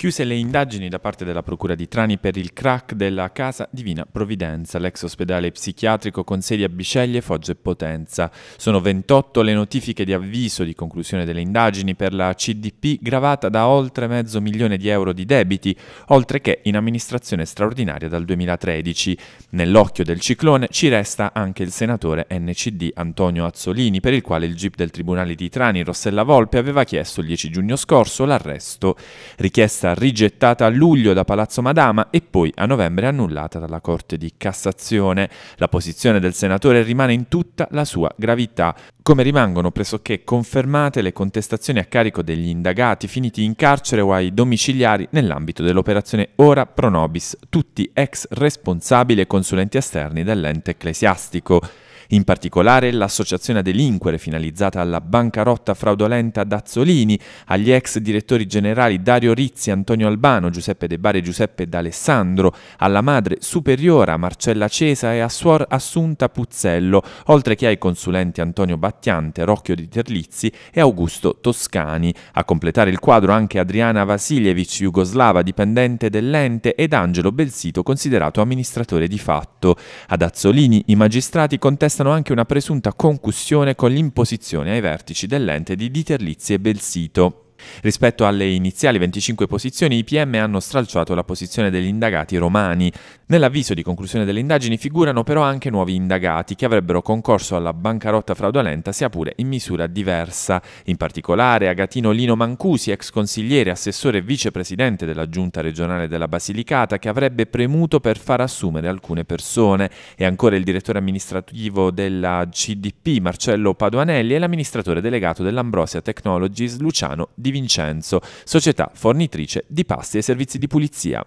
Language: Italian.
Chiuse le indagini da parte della Procura di Trani per il crack della Casa Divina Provvidenza, l'ex ospedale psichiatrico con sedi a Bisceglie, Foggia e Potenza. Sono 28 le notifiche di avviso di conclusione delle indagini per la CDP gravata da oltre mezzo milione di euro di debiti, oltre che in amministrazione straordinaria dal 2013. Nell'occhio del ciclone ci resta anche il senatore NCD Antonio Azzolini, per il quale il GIP del Tribunale di Trani, Rossella Volpe, aveva chiesto il 10 giugno scorso l'arresto richiesta stata rigettata a luglio da Palazzo Madama e poi a novembre annullata dalla Corte di Cassazione. La posizione del senatore rimane in tutta la sua gravità, come rimangono pressoché confermate le contestazioni a carico degli indagati finiti in carcere o ai domiciliari nell'ambito dell'operazione Ora Pro Nobis, tutti ex responsabili e consulenti esterni dell'ente ecclesiastico. In particolare l'associazione a delinquere finalizzata alla bancarotta fraudolenta Dazzolini, agli ex direttori generali Dario Rizzi, Antonio Albano, Giuseppe De Bari e Giuseppe D'Alessandro, alla madre superiora Marcella Cesa e a suor Assunta Puzzello, oltre che ai consulenti Antonio Battiante, Rocchio di Terlizzi e Augusto Toscani. A completare il quadro anche Adriana Vasiljevic, jugoslava dipendente dell'ente, ed Angelo Belsito, considerato amministratore di fatto. Ad Azzolini i magistrati contestano attestano anche una presunta concussione con l'imposizione ai vertici dell'ente di Diterlizzi e Belsito. Rispetto alle iniziali 25 posizioni, i PM hanno stralciato la posizione degli indagati romani. Nell'avviso di conclusione delle indagini figurano però anche nuovi indagati che avrebbero concorso alla bancarotta fraudolenta, sia pure in misura diversa. In particolare, Agatino Lino Mancusi, ex consigliere, assessore e vicepresidente della giunta regionale della Basilicata, che avrebbe premuto per far assumere alcune persone, e ancora il direttore amministrativo della CDP, Marcello Paduanelli, e l'amministratore delegato dell'Ambrosia Technologies, Luciano Di di Vincenzo, società fornitrice di pasti e servizi di pulizia.